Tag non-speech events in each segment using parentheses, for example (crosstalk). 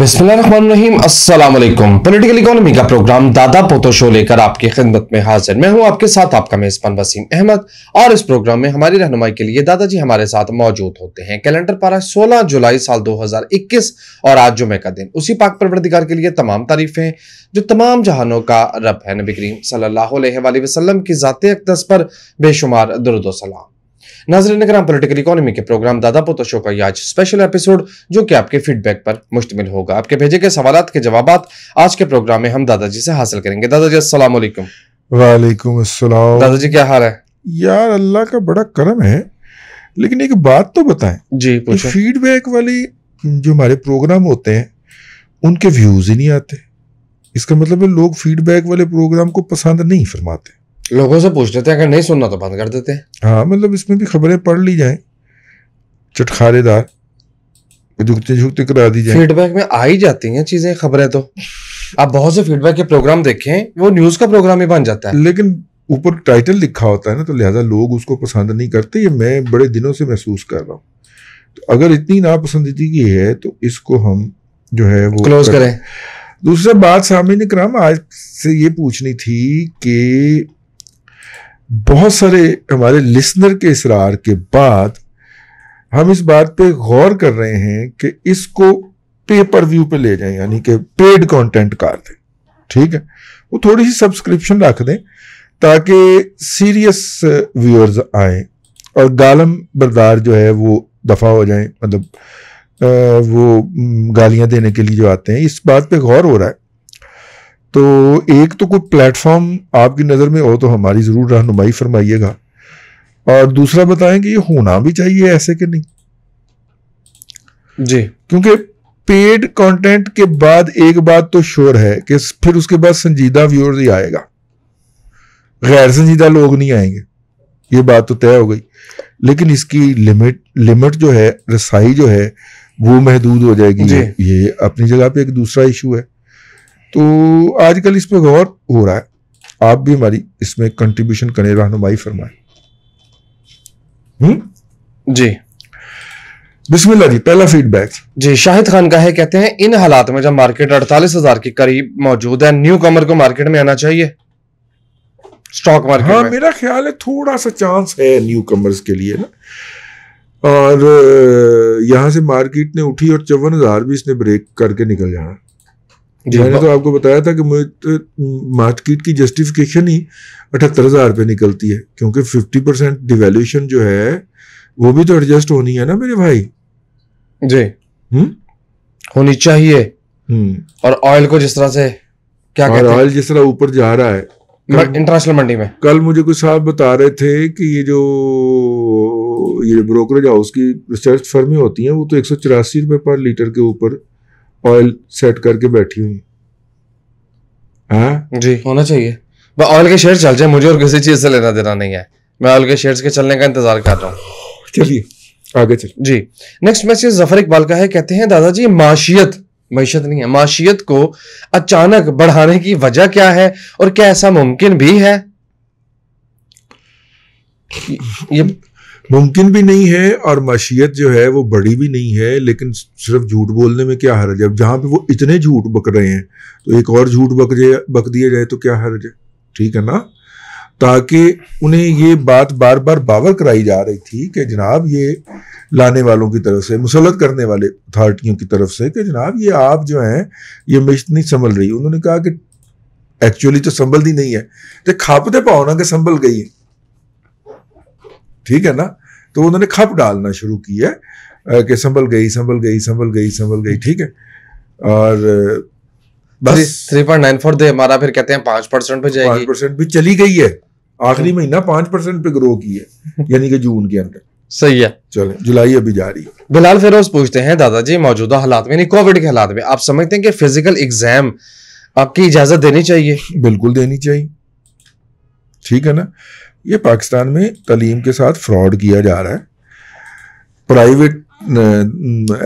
बिस्मिल्लाम political economy का program दादा पोतो शो लेकर आपकी खिदमत में हाजिर मैं हूं आपके साथ आपका मेजबान वसीम अहमद और इस प्रोग्राम में हमारी रहनुमाई के लिए दादाजी हमारे साथ मौजूद होते हैं कैलेंडर पारा 16 जुलाई साल 2021 और आज जुमे का दिन उसी पाक परवरदिगार के लिए तमाम तारीफें जो तमाम जहानों का रब है नबी करीम सल्ला वसलम की ज़ात अकदस पर बेशुमार दुरुदोसलाम नजर कराम पोलिटिकल इकोनॉमी के प्रोग्राम दादा पोतो शो का आज स्पेशल एपिसोड जो कि आपके फीडबैक पर मुश्तमिल होगा आपके भेजे गए सवाल के जवाब आज के प्रोग्राम में हम दादाजी से हासिल करेंगे दादाजी असल वालेकुम असलम दादाजी क्या हाल है यार अल्लाह का बड़ा करम है लेकिन एक बात तो बताएं जी फीडबैक वाली जो हमारे प्रोग्राम होते हैं उनके व्यूज ही नहीं आते इसका मतलब है लोग फीडबैक वाले प्रोग्राम को पसंद नहीं फरमाते लोगों से पूछते थे अगर नहीं सुनना तो बंद कर देते हाँ मतलब इसमें भी खबरें पढ़ ली जाए चटखारेदार झुकते झुकते करा दी जाए फीडबैक में आ ही जाती हैं चीजें खबरें तो आप बहुत से फीडबैक के प्रोग्राम देखे वो न्यूज का प्रोग्राम ही बन जाता है लेकिन ऊपर टाइटल लिखा होता है ना तो लिहाजा लोग उसको पसंद नहीं करते ये मैं बड़े दिनों से महसूस कर रहा हूँ तो अगर इतनी नापसंदीदगी है तो इसको हम जो है वो क्लोज करें दूसरा बात सामने कराम आज से ये पूछनी थी कि बहुत सारे हमारे लिसनर के इसरार के बाद हम इस बात पे गौर कर रहे हैं कि इसको पेपर व्यू पे ले जाएं यानी कि पेड कंटेंट कर दें ठीक है वो थोड़ी सी सब्सक्रिप्शन रख दें ताकि सीरियस व्यूअर्स आए और गालम बरदार जो है वो दफ़ा हो जाए मतलब uh, वो mm, गालियां देने के लिए जो आते हैं इस बात पे गौर हो रहा है तो एक तो कोई प्लेटफॉर्म आपकी नज़र में हो तो हमारी ज़रूर रहनुमाई फरमाइएगा और दूसरा बताएं कि ये होना भी चाहिए ऐसे कि नहीं जी क्योंकि पेड कंटेंट के बाद एक बात तो श्योर है कि फिर उसके बाद संजीदा व्यूअर ही आएगा गैर संजीदा लोग नहीं आएंगे ये बात तो तय हो गई लेकिन इसकी लिमिट लिमिट जो है रसाई जो है वो महदूद हो जाएगी ये अपनी जगह पे एक दूसरा इशू है तो आजकल इस पर गौर हो रहा है आप भी हमारी इसमें कंट्रीब्यूशन करें रहनुमाई फरमाए हम्म? जी बिस्मिल्लाह जी पहला फीडबैक जी शाहिद खान का है कहते हैं इन हालात में जब मार्केट अड़तालीस हजार के करीब मौजूद है न्यू कमर को मार्केट में आना चाहिए स्टॉक मार्केट हाँ में। मेरा ख्याल है थोड़ा सा चांस है न्यू कमर्स के लिए ना और यहां से मार्केट ने उठी और चौवन हजार भी इसने ब्रेक करके निकल जाना मैंने तो आपको बताया था कि मुझे तो मार्केट की जस्टिफिकेशन ही अठहत्तर हजार रुपये निकलती है क्योंकि फिफ्टी परसेंट डिवेल्यूशन जो है वो भी तो एडजस्ट होनी है ना मेरे भाई जी हम्म होनी चाहिए हुँ. और ऑयल को जिस तरह से क्या और ऑयल जिस तरह ऊपर जा रहा है इंटरनेशनल मंडी में कल मुझे कुछ साहब बता रहे थे कि ये जो ये ब्रोकरेज हाउस की रिसर्च फर्म होती हैं वो तो एक सौ चौरासी रुपए पर लीटर के ऊपर ऑयल सेट करके बैठी हुई हाँ जी होना चाहिए ऑयल के शेयर चल जाए मुझे और किसी चीज से लेना देना नहीं है मैं ऑयल के शेयर के चलने का इंतजार कर रहा हूँ चलिए आगे चल जी नेक्स्ट मैसेज जफर इकबाल का है कहते हैं दादाजी माशियत मैशत नहीं है माशियत को अचानक बढ़ाने की वजह क्या है और क्या ऐसा मुमकिन भी है ये मुमकिन भी नहीं है और मशीयत जो है वो बड़ी भी नहीं है लेकिन सिर्फ झूठ बोलने में क्या हर्ज है अब जहाँ पे वो इतने झूठ बक रहे हैं तो एक और झूठ बक जाए बक दिया जाए तो क्या हर्ज है ठीक है ना ताकि उन्हें ये बात बार बार बावर कराई जा रही थी कि जनाब ये लाने वालों की तरफ से मुसलत करने वाले अथॉरिटियों की तरफ से कि जनाब ये आप जो हैं ये मिश्त नहीं संभल रही उन्होंने कहा कि एक्चुअली तो संभल दी नहीं है तो खापते पाओ ना कि संभल गई है ठीक है ना तो उन्होंने खप डालना शुरू की है कि संभल गई संभल गई संभल गई संभल गई ठीक है और थ्री पॉइंट नाइन फोर हमारा फिर कहते हैं पांच परसेंट पे जाएगी पांच परसेंट भी चली गई है आखिरी महीना पांच परसेंट पे ग्रो की है (laughs) यानी कि जून के अंदर सही है चलो जुलाई अभी जा रही है बिलाल फिरोज पूछते हैं दादाजी मौजूदा हालात में यानी कोविड के हालात में आप समझते हैं कि फिजिकल एग्जाम आपकी इजाजत देनी चाहिए बिल्कुल देनी चाहिए ठीक है ना ये पाकिस्तान में तलीम के साथ फ्रॉड किया जा रहा है प्राइवेट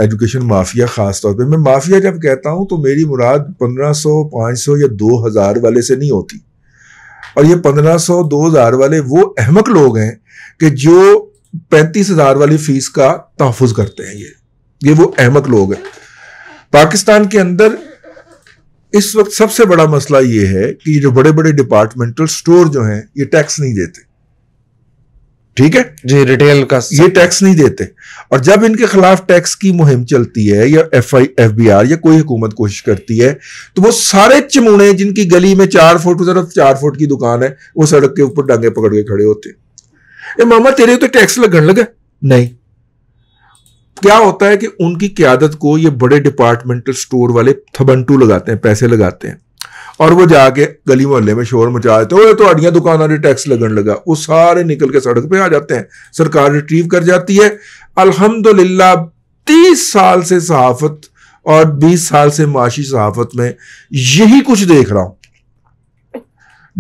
एजुकेशन माफिया ख़ास तौर पे मैं माफिया जब कहता हूँ तो मेरी मुराद 1500 500 या 2000 वाले से नहीं होती और ये 1500 2000 वाले वो अहमक लोग हैं कि जो 35000 वाली फीस का तहफ़ करते हैं ये ये वो अहमक लोग हैं पाकिस्तान के अंदर इस वक्त सबसे बड़ा मसला यह है कि जो बड़े बड़े डिपार्टमेंटल स्टोर जो हैं ये टैक्स नहीं देते ठीक है जी रिटेल का ये टैक्स नहीं देते और जब इनके खिलाफ टैक्स की मुहिम चलती है या F I F B R या कोई हुकूमत कोशिश करती है तो वो सारे चमूने जिनकी गली में चार फुट तरफ चार फुट की दुकान है वो सड़क के ऊपर डांगे पकड़ के खड़े होते हैं ए मामा तेरे तो टैक्स लगन लगा नहीं क्या होता है कि उनकी क्यादत को ये बड़े डिपार्टमेंटल स्टोर वाले थबंटू लगाते हैं पैसे लगाते हैं और वो जाके गली मोहल्ले में शोर मचा देते हैं तो दुकानों ने टैक्स लगन लगा वो सारे निकल के सड़क पे आ जाते हैं सरकार रिट्रीव कर जाती है अल्हम्दुलिल्लाह तीस साल से सहाफत और बीस साल से माशी सहाफत में यही कुछ देख रहा हूं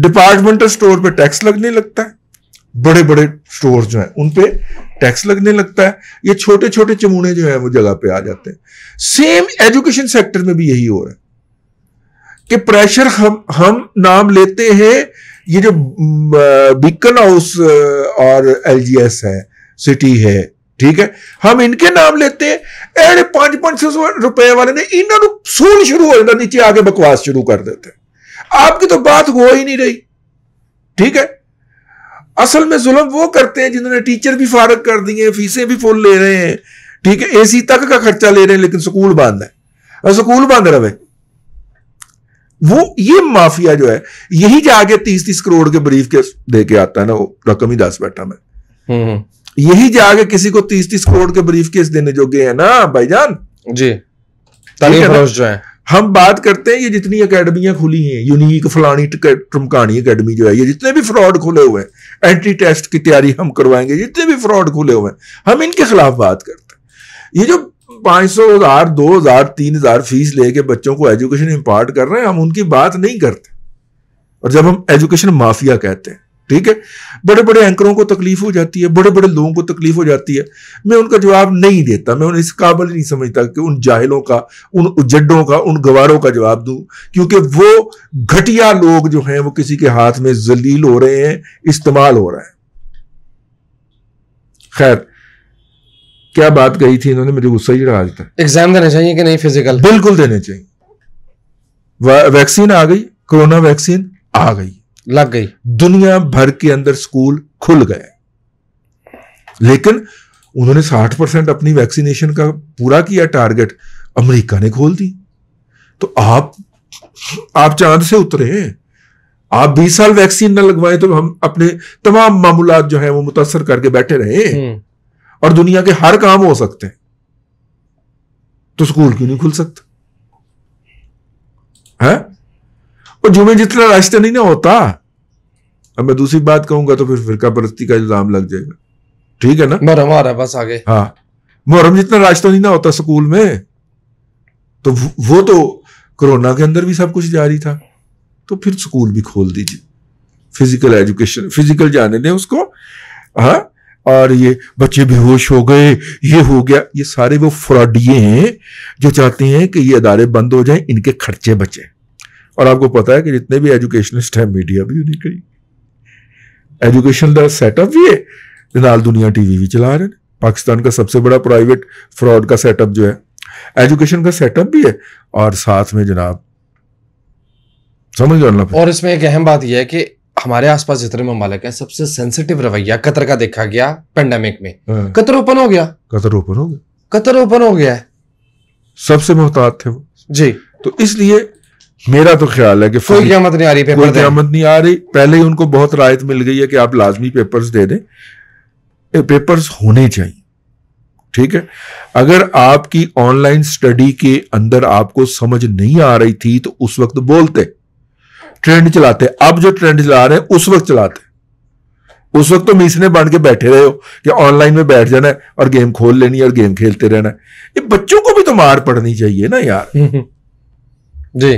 डिपार्टमेंटल स्टोर पे टैक्स लगने लगता है बड़े बड़े स्टोर जो है उनपे टैक्स लगने लगता है ये छोटे छोटे चमूने जो है वो जगह पे आ जाते हैं सेम एजुकेशन सेक्टर में भी यही हो रहा है कि प्रेशर हम हम नाम लेते हैं ये जो बीकन हाउस और एलजीएस है सिटी है ठीक है हम इनके नाम लेते हैं पांच पांच सौ रुपए वाले ने इन्होंने सुन शुरू हो जाता नीचे आगे बकवास शुरू कर देते आपकी तो बात हो ही नहीं रही ठीक है असल में जुल्म वो करते हैं जिन्होंने टीचर भी फारग कर दिए फीसें भी फुल ले रहे हैं ठीक है एसी तक का खर्चा ले रहे हैं लेकिन स्कूल बंद है और स्कूल बंद रहे वो ये माफिया जो है यही जाके तीस तीस करोड़ के ब्रीफ के दे के आता है ना वो रकम ही दस बैठा मैं हम्म, हम्म। यही जाके किसी को तीस तीस करोड़ के ब्रीफ केस देने जोगे है ना भाईजान जी तालीम जो है हम बात करते हैं ये जितनी अकेडमियां खुली हैं यूनिक फलानी टमकानी अकेडमी जो है ये जितने भी फ्रॉड खुले हुए हैं एंट्री टेस्ट की तैयारी हम करवाएंगे जितने भी फ्रॉड खुले हुए हैं हम इनके खिलाफ बात करते हैं ये जो पाँच सौ हजार दो हजार तीन हजार फीस लेके बच्चों को एजुकेशन इम्पार्ट कर रहे हैं हम उनकी बात नहीं करते और जब हम एजुकेशन माफिया कहते हैं ठीक है बड़े बड़े एंकरों को तकलीफ हो जाती है बड़े बड़े लोगों को तकलीफ हो जाती है मैं उनका जवाब नहीं देता मैं उन्हें इस काबिल नहीं समझता कि उन जाहिलों का उन उजड्डों का उन गवारों का जवाब दूं क्योंकि वो घटिया लोग जो हैं वो किसी के हाथ में जलील हो रहे हैं इस्तेमाल हो रहे हैं खैर क्या बात कही थी इन्होंने मुझे गुस्सा ही आज तक एग्जाम देना चाहिए कि नहीं फिजिकल बिल्कुल देने चाहिए वैक्सीन आ गई कोरोना वैक्सीन आ गई लग गई दुनिया भर के अंदर स्कूल खुल गए लेकिन उन्होंने 60 परसेंट अपनी वैक्सीनेशन का पूरा किया टारगेट अमेरिका ने खोल दी तो आप आप चांद से उतरे हैं आप 20 साल वैक्सीन ना लगवाए तो हम अपने तमाम मामूला जो है वो मुतासर करके बैठे रहे हम्म। और दुनिया के हर काम हो सकते हैं तो स्कूल क्यों नहीं खुल सकता है और जुमे जितना रास्ता नहीं ना होता अब मैं दूसरी बात कहूंगा तो फिर फिरका परस्ती का इल्जाम लग जाएगा ठीक है ना मोहरम आ रहा है बस आगे हाँ मोहरम जितना रास्ता नहीं ना होता स्कूल में तो वो तो कोरोना के अंदर भी सब कुछ जारी था तो फिर स्कूल भी खोल दीजिए फिजिकल एजुकेशन फिजिकल जाने दें उसको हाँ और ये बच्चे बेहोश हो गए ये हो गया ये सारे वो फ्रॉडिये हैं जो चाहते हैं कि ये अदारे बंद हो जाए इनके खर्चे बचे और आपको पता है कि जितने भी एजुकेशनिस्ट हैं मीडिया भी उन्हीं कही एजुकेशन का सेटअप भी है नाल दुनिया टीवी भी चला रहे हैं पाकिस्तान का सबसे बड़ा प्राइवेट फ्रॉड का सेटअप जो है एजुकेशन का सेटअप भी है और साथ में जनाब समझ लो और इसमें एक अहम बात यह है कि हमारे आसपास जितने ममालिक हैं सबसे सेंसिटिव रवैया कतर का देखा गया पेंडेमिक में हाँ। कतर ओपन हो गया कतर ओपन हो गया कतर ओपन हो गया सबसे मोहतात थे वो जी तो इसलिए मेरा तो ख्याल है कि कोई क्यामत नहीं आ रही कोई क्यामत नहीं आ रही पहले ही उनको बहुत रायत मिल गई है कि आप लाजमी पेपर्स दे दें पेपर्स होने चाहिए ठीक है अगर आपकी ऑनलाइन स्टडी के अंदर आपको समझ नहीं आ रही थी तो उस वक्त बोलते ट्रेंड चलाते अब जो ट्रेंड चला रहे हैं उस वक्त चलाते उस वक्त तो मीसने बन के बैठे रहे हो कि ऑनलाइन में बैठ जाना है और गेम खोल लेनी है और गेम खेलते रहना है ये बच्चों को भी तो मार पड़नी चाहिए ना यार (laughs) जी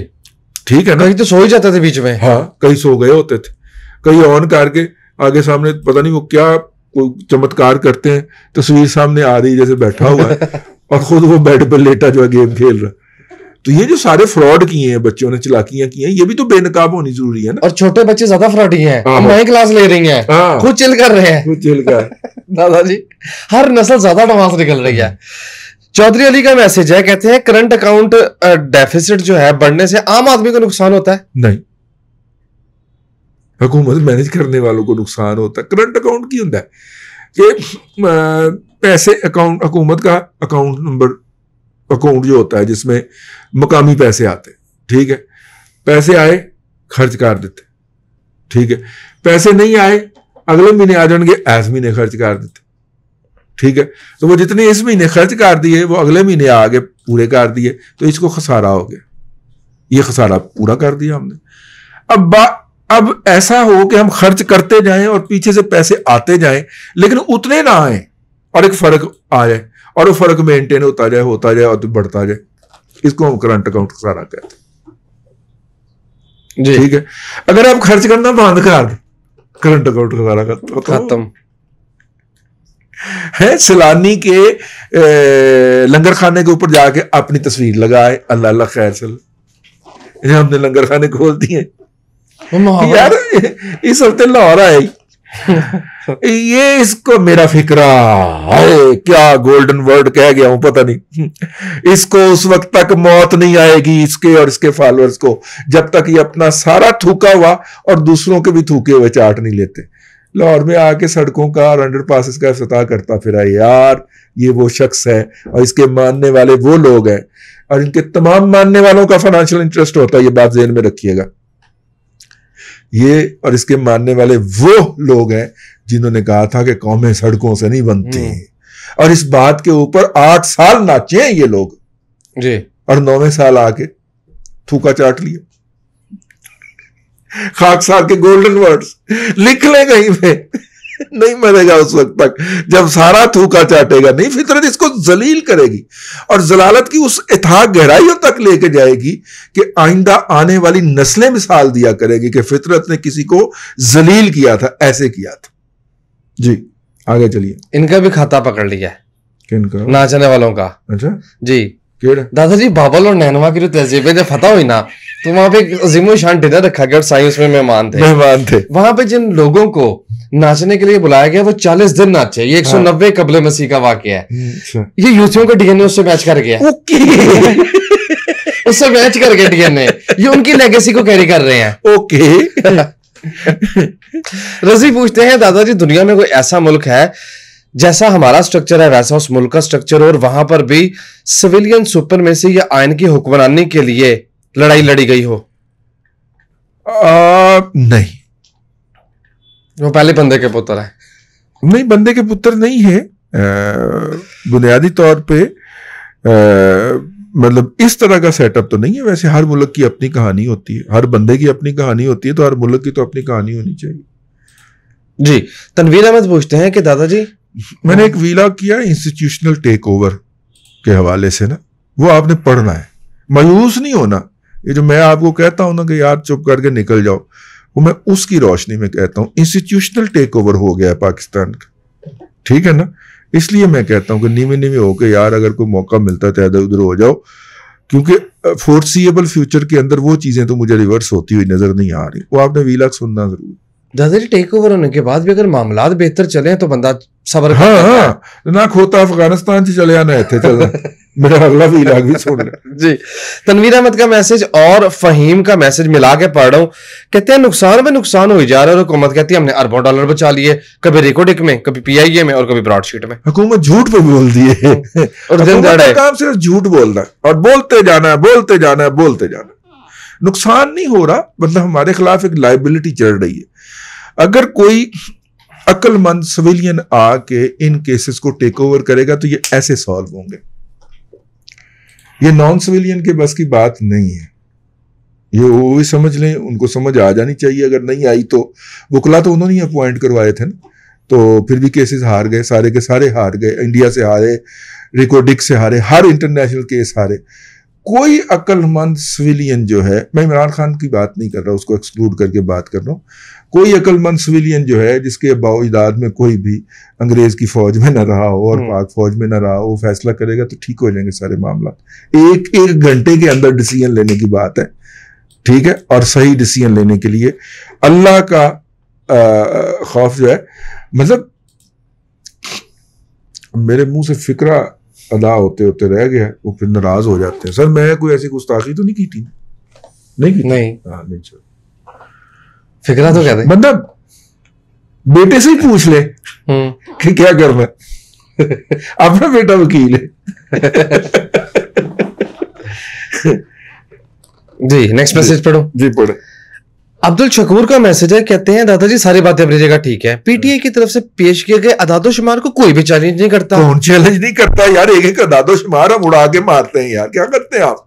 ठीक है ना कहीं तो सो ही जाते थे बीच में हाँ कहीं सो गए होते थे कहीं ऑन करके आगे सामने पता नहीं वो क्या चमत्कार करते हैं तस्वीर सामने आ रही जैसे बैठा हुआ है (laughs) और खुद वो बेड पर लेटा जो है गेम खेल रहा तो ये जो सारे फ्रॉड किए हैं बच्चों ने चलाकियां की हैं ये भी तो बेनकाब होनी जरूरी है ना और छोटे बच्चे ज्यादा फ्रॉडी हैं हाँ, नई हाँ। क्लास ले रही हैं हाँ। खुद चिल कर रहे हैं खुद चिल कर (laughs) दादाजी हर नस्ल ज्यादा एडवांस निकल रही है चौधरी अली का मैसेज है कहते हैं करंट अकाउंट डेफिसिट जो है बढ़ने से आम आदमी को नुकसान होता है नहीं हुकूमत मैनेज करने वालों को नुकसान होता है करंट अकाउंट की होता है कि पैसे अकाउंट हुकूमत का अकाउंट नंबर अकाउंट जो होता है जिसमें मकामी पैसे आते हैं ठीक है पैसे आए खर्च कर देते ठीक है पैसे नहीं आए अगले महीने आ जाएंगे ऐस महीने खर्च कर देते ठीक है तो वो जितने इस महीने खर्च कर दिए वो अगले महीने आगे पूरे कर दिए तो इसको खसारा हो गया ये खसारा पूरा कर दिया हमने अब बा अब ऐसा हो कि हम खर्च करते जाएं और पीछे से पैसे आते जाएं लेकिन उतने ना आए और एक फर्क आ जाए और वो फर्क मेंटेन होता जाए होता जाए और बढ़ता जाए इसको हम करंट अकाउंट खसारा कहते हैं ठीक है अगर आप खर्च करना बंद कर दे करंट अकाउंट खसारा खत्म है सलानी के लंगर खाने के ऊपर जाके अपनी तस्वीर लगाए अल्लाह अल्लाह खैर चल हमने लंगर खाने खोल दिए यार इस हफ्ते लाहौर आए (laughs) ये इसको मेरा फिक्रा है क्या गोल्डन वर्ड कह गया हूं पता नहीं इसको उस वक्त तक मौत नहीं आएगी इसके और इसके फॉलोअर्स को जब तक ये अपना सारा थूका हुआ और दूसरों के भी थूके हुए चाट नहीं लेते लाहौर में आके सड़कों का और अंडर पासिस का अफ्ताह करता फिरा यार ये वो शख्स है और इसके मानने वाले वो लोग हैं और इनके तमाम मानने वालों का फाइनेंशियल इंटरेस्ट होता है ये बात जहन में रखिएगा ये और इसके मानने वाले वो लोग हैं जिन्होंने कहा था कि कौमें सड़कों से नहीं बनती हम्म। और इस बात के ऊपर आठ साल नाचे हैं ये लोग जी और नौवे साल आके थूका चाट लिया खाकसार के गोल्डन वर्ड्स लिख ले कहीं पे नहीं मरेगा उस वक्त तक जब सारा थूका चाटेगा नहीं फितरत इसको जलील करेगी और जलालत की उस इथा गहराइयों तक लेके जाएगी कि आइंदा आने वाली नस्लें मिसाल दिया करेगी कि फितरत ने किसी को जलील किया था ऐसे किया था जी आगे चलिए इनका भी खाता पकड़ लिया है किनका नाचने वालों का अच्छा जी दादाजी बाबल और नैनवा की जो तहजीबें जब फतह हुई ना तो वहां पे अजीमो शान डिनर रखा गया और साई उसमें मेहमान थे मेहमान थे वहां पे जिन लोगों को नाचने के लिए बुलाया गया वो चालीस दिन नाचे ये एक सौ हाँ। नब्बे कबले मसीह का वाक्य है हम्म, अच्छा। ये यूथियों का डीएनए उससे मैच कर गया (laughs) उससे मैच कर गया डीएनए ये उनकी लेगेसी को कैरी कर रहे हैं ओके (laughs) रजी पूछते हैं दादाजी दुनिया में कोई ऐसा मुल्क है जैसा हमारा स्ट्रक्चर है वैसा उस मुल्क का स्ट्रक्चर और वहां पर भी सिविलियन सुपर में से या आयन की हुक्मरानी के लिए लड़ाई लड़ी गई हो आ, नहीं वो पहले बंदे के पुत्र है नहीं बंदे के पुत्र नहीं है बुनियादी तौर पे आ, मतलब इस तरह का सेटअप तो नहीं है वैसे हर मुल्क की अपनी कहानी होती है हर बंदे की अपनी कहानी होती है तो हर मुल्क की तो अपनी कहानी होनी चाहिए जी तनवीर अहमद पूछते हैं कि दादाजी मैंने एक वीला किया इंस्टीट्यूशनल टेक ओवर के हवाले से ना वो आपने पढ़ना है मायूस नहीं होना ये जो मैं आपको कहता हूं ना कि यार चुप करके निकल जाओ वो मैं उसकी रोशनी में कहता हूं इंस्टीट्यूशनल टेक ओवर हो गया है पाकिस्तान का ठीक है ना इसलिए मैं कहता हूं कि नीवे नीवे होके यार अगर कोई मौका मिलता है तो इधर उधर हो जाओ क्योंकि फोर्सिएबल फ्यूचर के अंदर वो चीज़ें तो मुझे रिवर्स होती हुई नजर नहीं आ रही वो आपने वीलाक सुनना जरूर दहजरी टेक ओवर होने के बाद भी अगर मामला बेहतर चले तो बंदा सबर हाँ हाँ ना खोता अफगानिस्तान से चले आना इतने चलना (laughs) मेरा अगला भी इलाक भी छोड़ना जी तनवीर अहमद का मैसेज और फहीम का मैसेज मिला के पढ़ रहा हूँ कहते हैं नुकसान में नुकसान हो जा रहा है और हुकूमत कहती है हमने अरबों डॉलर बचा लिए कभी रिकोडिक में कभी पीआईए में और कभी ब्रॉडशीट में हुकूमत झूठ पे बोल दिए और काम सिर्फ झूठ बोलना और बोलते जाना है बोलते जाना है बोलते जाना नुकसान नहीं हो रहा मतलब हमारे खिलाफ एक लाइबिलिटी चढ़ रही है अगर कोई अक्लमंद सिविलियन आके इन केसेस को टेक ओवर करेगा तो ये ऐसे सॉल्व होंगे ये नॉन सिविलियन के बस की बात नहीं है ये वो भी समझ लें उनको समझ आ जानी चाहिए अगर नहीं आई तो वकला तो उन्होंने ही अपॉइंट करवाए थे ना तो फिर भी केसेस हार गए सारे के सारे हार गए इंडिया से हारे रिकोडिक से हारे हर इंटरनेशनल केस हारे कोई अक्लमंद सिविलियन जो है मैं इमरान खान की बात नहीं कर रहा उसको एक्सक्लूड करके बात कर रहा हूँ कोई अकलमंद सिविलियन जो है जिसके बाउजदाद में कोई भी अंग्रेज की फौज में ना रहा हो और हम्म। पाक फौज में ना रहा हो फैसला करेगा तो ठीक हो जाएंगे सारे मामला एक एक घंटे के अंदर डिसीजन लेने की बात है ठीक है और सही डिसीजन लेने के लिए अल्लाह का आ, खौफ जो है मतलब मेरे मुंह से फिक्रा अदा होते होते रह गया वो फिर नाराज हो जाते हैं सर मैं कोई ऐसी गुस्ताखी तो नहीं की थी नहीं की नहीं हाँ नहीं सर फिक्रा तो कहते बंदा बेटे से ही पूछ ले हम्म। कि क्या कर करना अपना बेटा वकील है (laughs) जी नेक्स्ट मैसेज पढ़ो जी पढ़ो अब्दुल शकूर का मैसेज है कहते हैं दादाजी सारी बातें अपनी जगह ठीक है पीटीए की तरफ से पेश किए गए अदादो शुमार को कोई भी चैलेंज नहीं करता कौन चैलेंज नहीं करता यार एक एक अदादो शुमार हम उड़ा के मारते हैं यार क्या करते हैं आप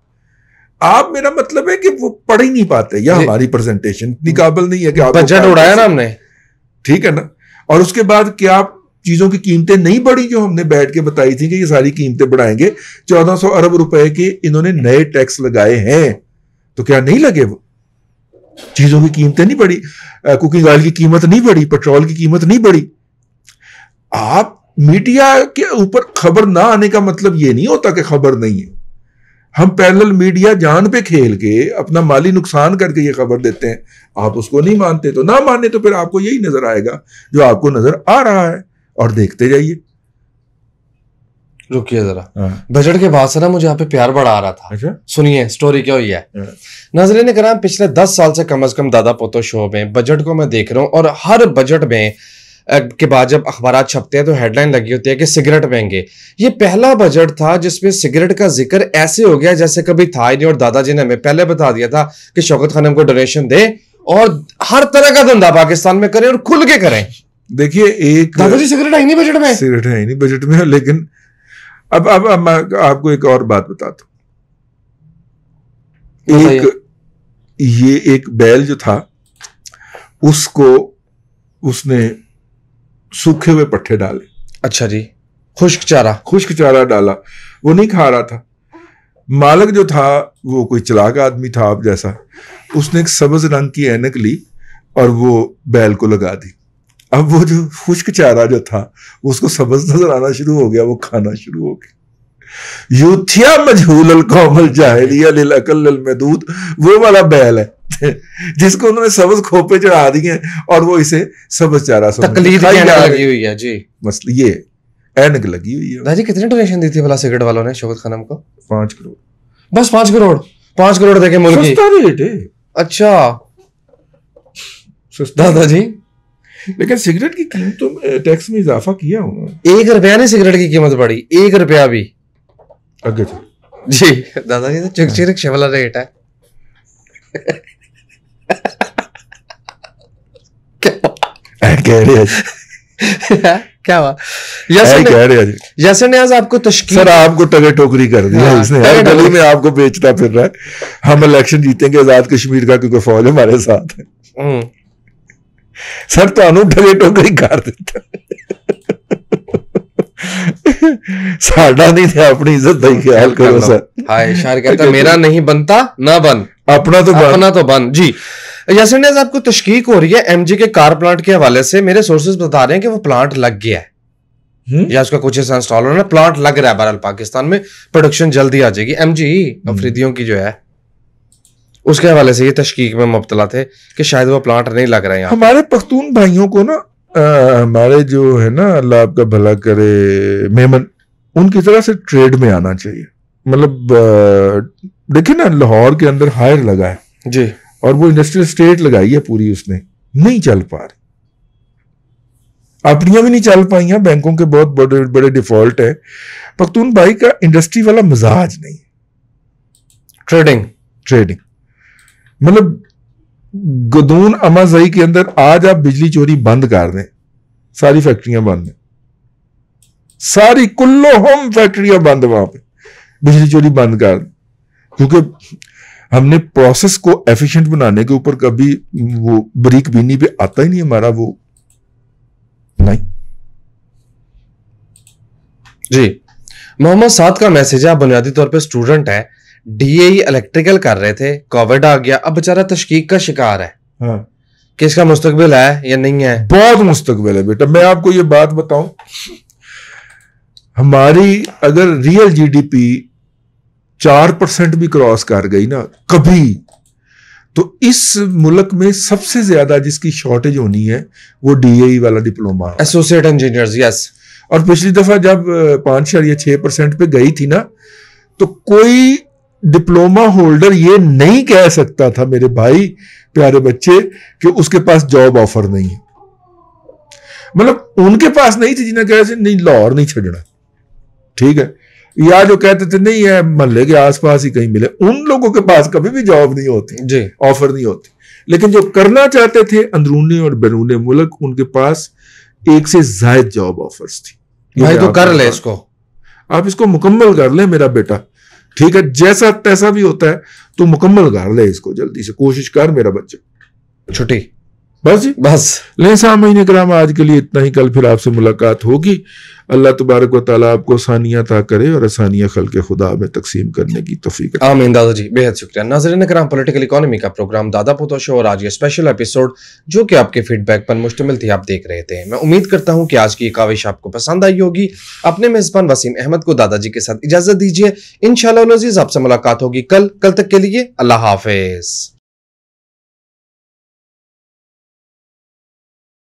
आप मेरा मतलब है कि वो पढ़ ही नहीं पाते या हमारी प्रेजेंटेशन इतनी काबिल नहीं है कि आप बजट उड़ाया ना हमने ठीक है ना और उसके बाद क्या आप चीजों की कीमतें नहीं बढ़ी जो हमने बैठ के बताई थी कि ये सारी कीमतें बढ़ाएंगे चौदह अरब रुपए के इन्होंने नए टैक्स लगाए हैं तो क्या नहीं लगे वो चीज़ों की कीमतें नहीं बढ़ी कुकिंग ऑयल की कीमत नहीं बढ़ी पेट्रोल की कीमत नहीं बढ़ी आप मीडिया के ऊपर खबर ना आने का मतलब ये नहीं होता कि खबर नहीं है हम पैरल मीडिया जान पे खेल के अपना माली नुकसान करके ये खबर देते हैं आप उसको नहीं मानते तो ना माने तो फिर आपको यही नजर आएगा जो आपको नजर आ रहा है और देखते जाइए रुकिए जरा बजट हाँ। के बाद से ना मुझे यहाँ पे प्यार बड़ा आ रहा था अच्छा? सुनिए स्टोरी क्या हुई है हाँ। नजरे ने कराम पिछले दस साल से कम अज कम दादा पोतो शो में बजट को मैं देख रहा हूँ और हर बजट में के बाद जब अखबार छपते हैं तो हेडलाइन लगी होती है कि सिगरेट महंगे ये पहला बजट था जिसमें सिगरेट का जिक्र ऐसे हो गया जैसे कभी था ही नहीं और दादाजी ने हमें पहले बता दिया था कि शौकत खान हमको डोनेशन दे और हर तरह का धंधा पाकिस्तान में करें और खुल के करें देखिए एक दादाजी सिगरेट आई नहीं बजट में सिगरेट आई नहीं बजट में लेकिन अब अब अब मैं आपको एक और बात बताता हूं एक ये एक बैल जो था उसको उसने सूखे हुए पट्टे डाले अच्छा जी खुश्क चारा खुश्क चारा डाला वो नहीं खा रहा था मालक जो था वो कोई चलाक आदमी था आप जैसा उसने एक सब्ज रंग की एनक ली और वो बैल को लगा दी अब वो जो खुश्क चारा जो था उसको सबज नजर आना शुरू हो गया वो खाना शुरू हो गया यूथिया मजहूल कोमल जाहलिया अकल लिल मदूद वो वाला बैल है जिसको उन्होंने सबज खोपे चढ़ा दिए और वो इसे सबज चारा तकलीफ लगी हुई है जी मसला ये एनक लगी हुई है दादी कितने डोनेशन दी थी भला सिगरेट वालों ने शोभत खानम को पांच करोड़ बस पांच करोड़ पांच करोड़ देखे मुल्क सस्ता रेट है अच्छा दादाजी लेकिन सिगरेट की कीमतों में टैक्स में इजाफा किया होगा एक रुपया ने सिगरेट की कीमत बढ़ी एक रुपया भी आगे जी दादा जी तो चुक चिक रिक्शे वाला रेट है क्या हुआ आज आपको सर आपको टगे टोकरी कर दिया हाँ, इसने गली में आपको बेचता फिर रहा है हम इलेक्शन जीतेंगे आजाद कश्मीर का क्योंकि फौज हमारे साथ है हम्म। ਸਰ ਤੁਹਾਨੂੰ ਠਗੇ ਟੋਕਰੀ ਕਰ ਦਿੱਤਾ ਸਾਡਾ ਨਹੀਂ ਤੇ ਆਪਣੀ ਇੱਜ਼ਤ ਦਾ ਹੀ ਖਿਆਲ ਕਰੋ ਸਰ ਹਾਏ ਸ਼ਾਇਰ ਕਹਿੰਦਾ ਮੇਰਾ नहीं बनता ना बन अपना तो अपना तो बन जी यासिर नेज आपको तशकीक हो रही है एमजी के कार प्लांट के हवाले से मेरे सोर्सेज बता रहे हैं कि वो प्लांट लग गया है हम्म? या उसका कुछ ऐसा इंस्टॉल होना प्लांट लग रहा है बहरहाल पाकिस्तान में प्रोडक्शन जल्दी आ जाएगी एमजी अफरीदियों की जो है उसके हवाले से ये तशकीक में मुबतला थे कि शायद वो प्लांट नहीं लग रहे हैं हमारे पख्तून भाइयों को ना हमारे जो है ना अल्लाह आपका भला करे मेहमान उनकी तरह से ट्रेड में आना चाहिए मतलब देखिए ना लाहौर के अंदर हायर लगा है जी और वो इंडस्ट्रियल स्टेट लगाई है पूरी उसने नहीं चल पा रही अपनियां भी नहीं चल पाई हैं बैंकों के बहुत बड़े बड़े डिफॉल्ट है पख्तून भाई का इंडस्ट्री वाला मिजाज नहीं ट्रेडिंग ट्रेडिंग मतलब गदून अमाजई के अंदर आज आप बिजली चोरी बंद कर दें सारी फैक्ट्रियां बंद हैं सारी कुल्लो हम फैक्ट्रियां बंद वहां पे बिजली चोरी बंद कर दें क्योंकि हमने प्रोसेस को एफिशिएंट बनाने के ऊपर कभी वो बरीक बीनी पे आता ही नहीं हमारा वो नहीं जी मोहम्मद साद का मैसेज है आप बुनियादी तौर पे स्टूडेंट है डीएई इलेक्ट्रिकल e कर रहे थे कोविड आ गया अब बेचारा तशकीक का शिकार है हाँ। मुस्तकबिल है या नहीं है बहुत मुस्तकबिल है बेटा मैं आपको ये बात बताऊं हमारी अगर रियल जीडीपी चार परसेंट भी क्रॉस कर गई ना कभी तो इस मुल्क में सबसे ज्यादा जिसकी शॉर्टेज होनी है वो डीएई e वाला डिप्लोमा एसोसिएट इंजीनियर्स यस और पिछली दफा जब पांच या छह परसेंट पे गई थी ना तो कोई डिप्लोमा होल्डर ये नहीं कह सकता था मेरे भाई प्यारे बच्चे कि उसके पास जॉब ऑफर नहीं है मतलब उनके पास नहीं थी जिन्हें कह नहीं लाहौर नहीं छेड़ना ठीक है या जो कहते थे नहीं है महल्ले के आसपास ही कहीं मिले उन लोगों के पास कभी भी जॉब नहीं होती ऑफर नहीं होती लेकिन जो करना चाहते थे अंदरूनी और बैरूनी मुल्क उनके पास एक से जायद जॉब ऑफर्स थी भाई तो कर ले इसको आप इसको मुकम्मल कर ले मेरा बेटा ठीक है जैसा तैसा भी होता है तो मुकम्मल कर ले इसको जल्दी से कोशिश कर मेरा बच्चा छुट्टी बस जी बस ले सामीन कराम आज के लिए इतना ही कल फिर आपसे मुलाकात होगी अल्लाह तबारक वाली आपको आसानियाँ ता करे और आसानियाँ खल के खुदा में तकसीम करने की तफीक आमीन दादा जी बेहद शुक्रिया नाजरन कराम पोलिटिकल इकानमी का प्रोग्राम दादा पोतो शो और आज ये स्पेशल एपिसोड जो कि आपके फीडबैक पर मुश्तमिल थी आप देख रहे थे मैं उम्मीद करता हूँ कि आज की काविश आपको पसंद आई होगी अपने मेज़बान वसीम अहमद को दादाजी के साथ इजाज़त दीजिए इन शजीज़ आपसे मुलाकात होगी कल कल तक के लिए अल्लाह हाफिज़